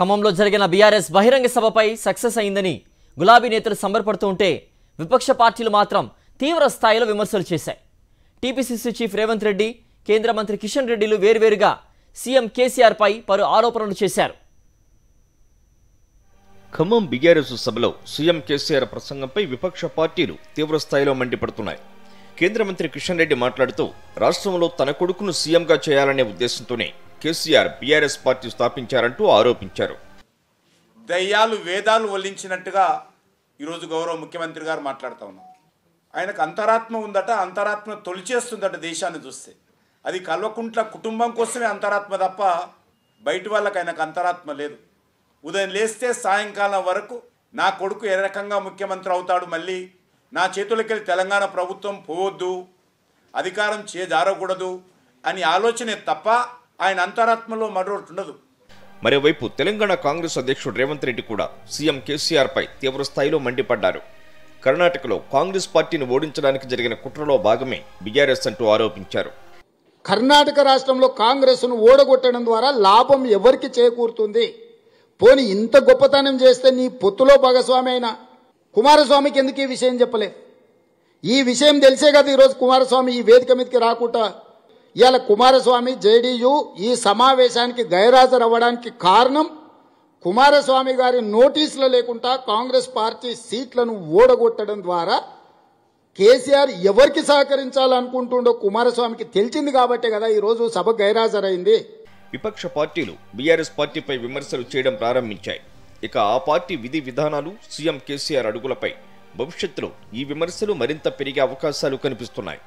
ఖమ్మంలో జరిగిన బీఆర్ఎస్ బహిరంగ సభపై సక్సెస్ అయిందని గులాబీ నేతలు సంబరపడుతూ ఉంటే విపక్ష పార్టీలు మాత్రం తీవ్ర స్థాయిలో విమర్శలు చేశాయి టీపీసీసీ చీఫ్ రేవంత్ రెడ్డి కేంద్ర మంత్రి కిషన్ రెడ్డిలు వేర్వేరుగా సీఎం కేసీఆర్పై పలు ఆరోపణలు చేశారు ఖమ్మం బీఆర్ఎస్ సభలో సీఎం కేసీఆర్ ప్రసంగంపై విపక్ష పార్టీలు తీవ్రస్థాయిలో మండిపడుతున్నాయి కేంద్ర మంత్రి కిషన్ రెడ్డి మాట్లాడుతూ రాష్ట్రంలో తన కొడుకును సీఎంగా చేయాలనే ఉద్దేశంతోనే కేసీఆర్ బీఆర్ఎస్ పార్టీ స్థాపించారంటూ ఆరోపించారు దయ్యాలు వేదాలు వల్లించినట్టుగా ఈరోజు గౌరవ ముఖ్యమంత్రి గారు మాట్లాడుతూ ఉన్నారు ఆయనకు అంతరాత్మ ఉందట అంతరాత్మ తొలిచేస్తుందట దేశాన్ని చూస్తే అది కల్వకుంట్ల కుటుంబం కోసమే అంతరాత్మ తప్ప బయట వాళ్ళకి ఆయనకు అంతరాత్మ లేదు ఉదయం లేస్తే సాయంకాలం వరకు నా కొడుకు ఏ రకంగా ముఖ్యమంత్రి అవుతాడు మళ్ళీ నా చేతులకి తెలంగాణ ప్రభుత్వం పోవద్దు అధికారం చేజారకూడదు అని ఆలోచనే తప్ప ఆయన అంతరాత్మలో మరొకటి ఉండదు మరోవైపు తెలంగాణ కాంగ్రెస్ అధ్యక్షుడు రేవంత్ రెడ్డి కూడా సీఎం కేసీఆర్పై తీవ్రస్థాయిలో మండిపడ్డారు కర్ణాటకలో కాంగ్రెస్ పార్టీని ఓడించడానికి జరిగిన కుట్రలో భాగమే బీఆర్ఎస్ అంటూ ఆరోపించారు కర్ణాటక రాష్ట్రంలో కాంగ్రెస్ను ఓడగొట్టడం ద్వారా లాభం ఎవరికి చేకూరుతుంది పోని ఇంత గొప్పతనం చేస్తే నీ పొత్తులో భాగస్వామి అయినా కుమారస్వామికి ఎందుకు ఈ విషయం చెప్పలేదు ఈ విషయం తెలిసే కదా ఈరోజు కుమారస్వామి ఈ వేదిక మీదకి రాకుండా ఇవాళ కుమారస్వామి జేడీయూ ఈ సమావేశానికి అవ్వడానికి కారణం కుమారస్వామి గారి నోటీసులు లేకుండా కాంగ్రెస్ పార్టీ సీట్లను ఓడగొట్టడం ద్వారా కేసీఆర్ ఎవరికి సహకరించాలనుకుంటుండో కుమారస్వామికి తెలిసింది కాబట్టే కదా ఈరోజు సభ గైరాజరైంది విపక్ష పార్టీలు బీఆర్ఎస్ పార్టీపై విమర్శలు చేయడం ప్రారంభించాయి ఇక ఆ పార్టీ విధి విధానాలు సీఎం కేసీఆర్ అడుగులపై భవిష్యత్తులో ఈ విమర్శలు మరింత పెరిగే అవకాశాలు కనిపిస్తున్నాయి